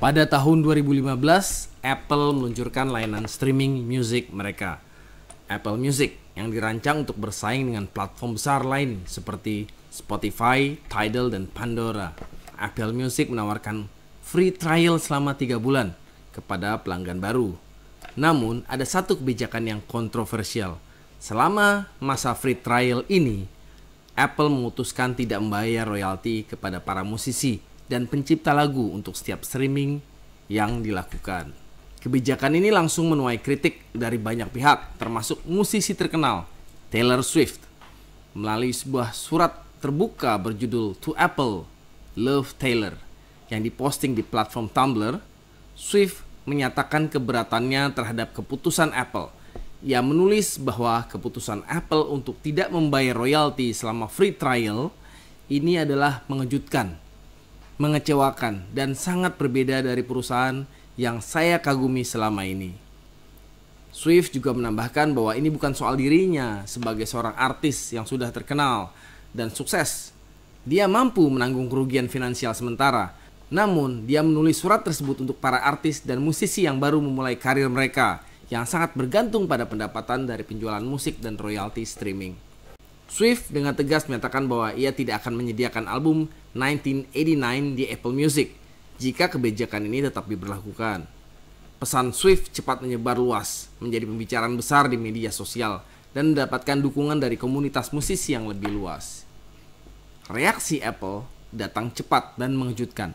Pada tahun 2015, Apple meluncurkan layanan streaming music mereka, Apple Music, yang dirancang untuk bersaing dengan platform besar lain seperti Spotify, Tidal, dan Pandora. Apple Music menawarkan free trial selama 3 bulan kepada pelanggan baru. Namun, ada satu kebijakan yang kontroversial. Selama masa free trial ini, Apple memutuskan tidak membayar royalti kepada para musisi dan pencipta lagu untuk setiap streaming yang dilakukan. Kebijakan ini langsung menuai kritik dari banyak pihak, termasuk musisi terkenal Taylor Swift, melalui sebuah surat terbuka berjudul To Apple, Love Taylor, yang diposting di platform Tumblr. Swift menyatakan keberatannya terhadap keputusan Apple. Ia menulis bahwa keputusan Apple untuk tidak membayar royalti selama free trial ini adalah mengejutkan mengecewakan dan sangat berbeda dari perusahaan yang saya kagumi selama ini. Swift juga menambahkan bahwa ini bukan soal dirinya sebagai seorang artis yang sudah terkenal dan sukses. Dia mampu menanggung kerugian finansial sementara, namun dia menulis surat tersebut untuk para artis dan musisi yang baru memulai karir mereka yang sangat bergantung pada pendapatan dari penjualan musik dan royalti streaming. Swift dengan tegas menyatakan bahwa ia tidak akan menyediakan album 1989 di Apple Music jika kebijakan ini tetap diberlakukan. Pesan Swift cepat menyebar luas, menjadi pembicaraan besar di media sosial, dan mendapatkan dukungan dari komunitas musisi yang lebih luas. Reaksi Apple datang cepat dan mengejutkan.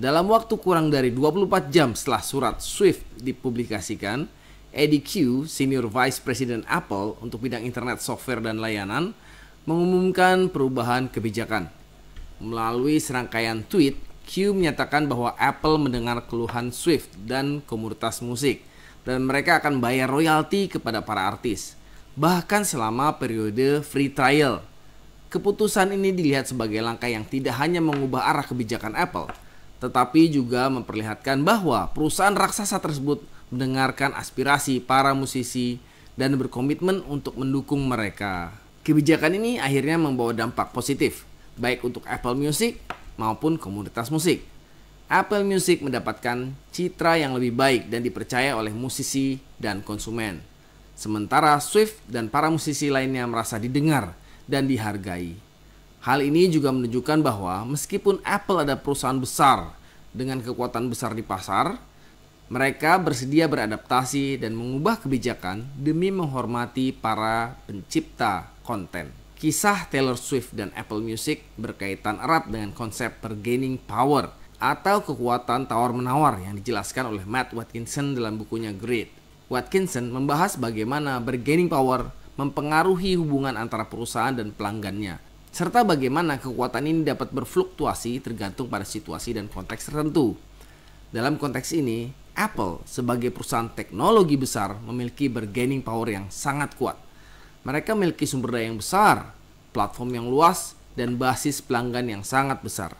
Dalam waktu kurang dari 24 jam setelah surat Swift dipublikasikan, Eddie Q, Senior Vice President Apple untuk bidang internet software dan layanan, mengumumkan perubahan kebijakan. Melalui serangkaian tweet, Q menyatakan bahwa Apple mendengar keluhan Swift dan komunitas musik, dan mereka akan bayar royalti kepada para artis, bahkan selama periode free trial. Keputusan ini dilihat sebagai langkah yang tidak hanya mengubah arah kebijakan Apple, tetapi juga memperlihatkan bahwa perusahaan raksasa tersebut mendengarkan aspirasi para musisi, dan berkomitmen untuk mendukung mereka. Kebijakan ini akhirnya membawa dampak positif, baik untuk Apple Music maupun komunitas musik. Apple Music mendapatkan citra yang lebih baik dan dipercaya oleh musisi dan konsumen. Sementara Swift dan para musisi lainnya merasa didengar dan dihargai. Hal ini juga menunjukkan bahwa meskipun Apple ada perusahaan besar dengan kekuatan besar di pasar, mereka bersedia beradaptasi dan mengubah kebijakan demi menghormati para pencipta konten. Kisah Taylor Swift dan Apple Music berkaitan erat dengan konsep bargaining power atau kekuatan tawar-menawar yang dijelaskan oleh Matt Watkinson dalam bukunya Great. Watkinson membahas bagaimana bargaining power mempengaruhi hubungan antara perusahaan dan pelanggannya, serta bagaimana kekuatan ini dapat berfluktuasi tergantung pada situasi dan konteks tertentu. Dalam konteks ini, Apple sebagai perusahaan teknologi besar memiliki bargaining power yang sangat kuat. Mereka memiliki sumber daya yang besar, platform yang luas, dan basis pelanggan yang sangat besar.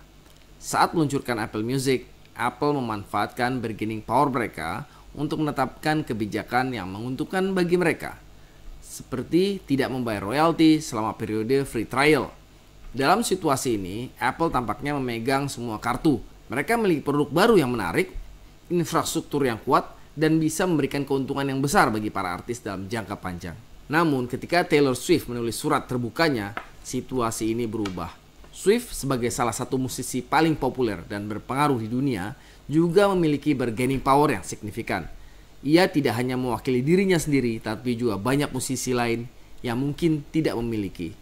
Saat meluncurkan Apple Music, Apple memanfaatkan bargaining power mereka untuk menetapkan kebijakan yang menguntungkan bagi mereka, seperti tidak membayar royalti selama periode free trial. Dalam situasi ini, Apple tampaknya memegang semua kartu. Mereka memiliki produk baru yang menarik infrastruktur yang kuat dan bisa memberikan keuntungan yang besar bagi para artis dalam jangka panjang. Namun, ketika Taylor Swift menulis surat terbukanya, situasi ini berubah. Swift sebagai salah satu musisi paling populer dan berpengaruh di dunia juga memiliki bargaining power yang signifikan. Ia tidak hanya mewakili dirinya sendiri, tapi juga banyak musisi lain yang mungkin tidak memiliki.